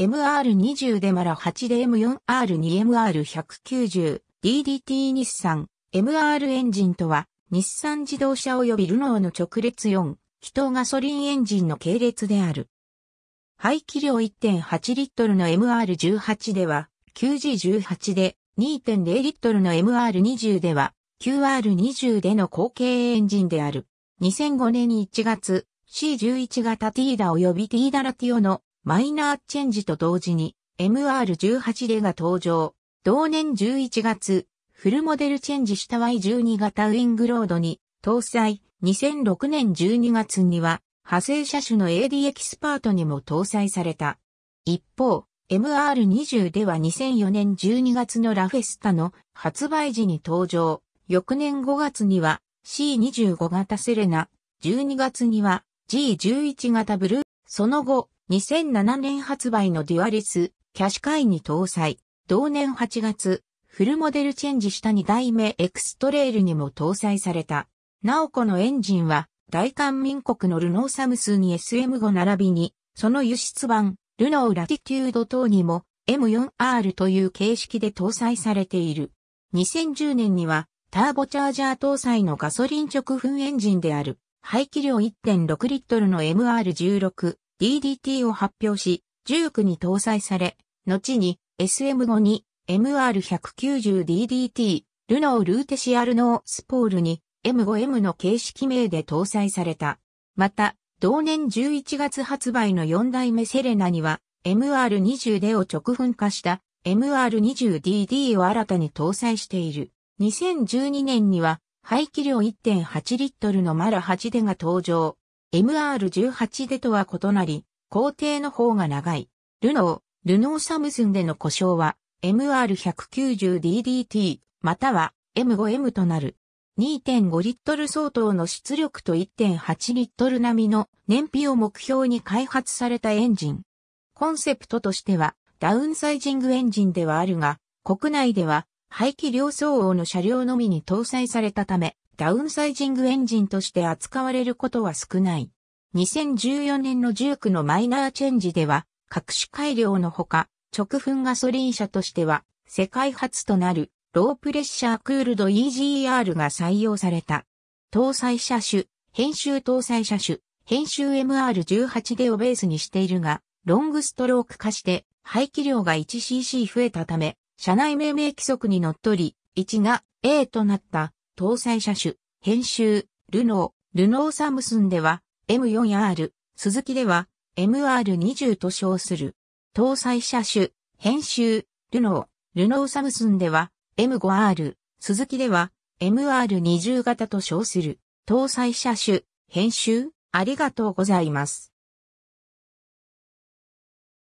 MR20 デマラ8で M4R2MR190、DDT 日産、MR エンジンとは、日産自動車及びルノーの直列4、気筒ガソリンエンジンの系列である。排気量1.8リットルの MR18 では、9G18 で、2.0リットルの MR20 では、QR20 での後継エンジンである。2005年1月、C11 型 T ダ及び T ダラティオのマイナーチェンジと同時に MR18 でが登場。同年11月、フルモデルチェンジした Y12 型ウィングロードに搭載。2006年12月には派生車種の AD エキスパートにも搭載された。一方、MR20 では2004年12月のラフェスタの発売時に登場。翌年5月には C25 型セレナ、12月には G11 型ブルー。その後、2007年発売のデュアリス、キャシカイに搭載。同年8月、フルモデルチェンジした2代目エクストレイルにも搭載された。なおこのエンジンは、大韓民国のルノーサムスに SM5 並びに、その輸出版、ルノーラティテュード等にも M4R という形式で搭載されている。2010年には、ターボチャージャー搭載のガソリン直噴エンジンである、排気量1.6リットルの MR16、DDT を発表し、19に搭載され、後に SM5 に MR190DDT、ルノー・ルーテシアルノー・スポールに M5M の形式名で搭載された。また、同年11月発売の4代目セレナには、MR20 でを直噴化した MR20DD を新たに搭載している。2012年には、排気量1.8リットルのマラ8でが登場。MR18 でとは異なり、工程の方が長い。ルノー、ルノーサムスンでの故障は MR190DDT または M5M となる。2.5リットル相当の出力と1.8リットル並みの燃費を目標に開発されたエンジン。コンセプトとしてはダウンサイジングエンジンではあるが、国内では排気量相応の車両のみに搭載されたため、ダウンサイジングエンジンとして扱われることは少ない。2014年の19のマイナーチェンジでは、各種改良のほか、直噴ガソリン車としては、世界初となる、ロープレッシャークールド e g r が採用された。搭載車種、編集搭載車種、編集 MR18 でをベースにしているが、ロングストローク化して、排気量が 1cc 増えたため、車内命名規則にのっとり、1が A となった搭載車種、編集、ルノー、ルノーサムスンでは M4R、スズキでは MR20 と称する。搭載車種、編集、ルノー、ルノーサムスンでは M5R、スズキでは MR20 型と称する。搭載車種、編集、ありがとうございます。